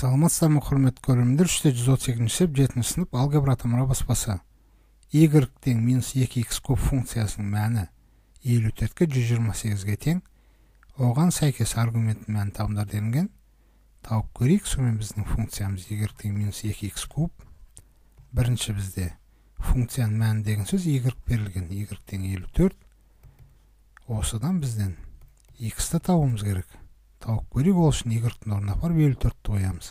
саламатсыздарбы құрметті көрермендер үште жүз отыз екінші сеп жетінші сынып алгебра тамыра баспасы y тең минус екі х куб функциясының мәні елу төртке жүз жиырма сегізге тең оған сәйкес аргументтің мәнін табыңдар делінген тауып көрейік сонымен біздің функциямыз y тең минус екі х куб бірінші бізде функцияның мәні деген сөз y берілген y тең елу төрт осыдан бізден x-ті табуымыз керек тауып көрейік ол үшін y орнына апарып елу төрт қоямыз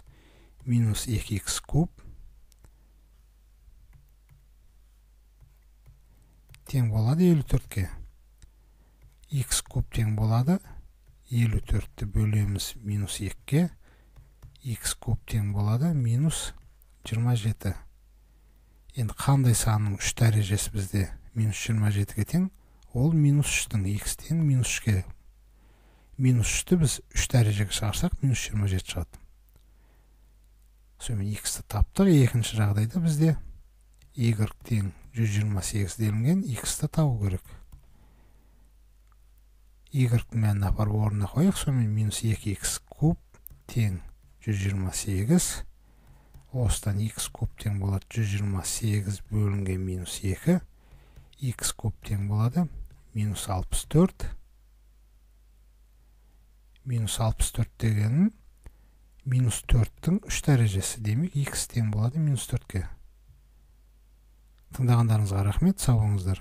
минус 2x куб тең болады 54-ке x куб тең болады 54-ті бөлеміз минус 2-ке x куб тең болады минус 27 енді қандай санның 3 дәрежесі бізде минус 27-ге тең ол минус 3-тің x тен минус 3-ке минус 3-ті біз 3 дәрежеге шығарсақ минус 27 шығады сомен икста таап тұр экинчи жагдайда бизде игрк тең жүз жиырма сегіз делінген иксті табу керек игрктин мәнін апарып орнына қояйық сонымен минус екі икс куб тең жүз жиырма сегіз осыдан икс куб тең болады жүз жиырма сегіз бөлінген минус екі икс куб тең болады минус алпыс төрт минус алпыс төрт дегенің Минус 4-тің 3 дәрежесі Демек, x-тен болады минус 4-ке. Тыңдағандарыңызға рахмет, сауыңыздар.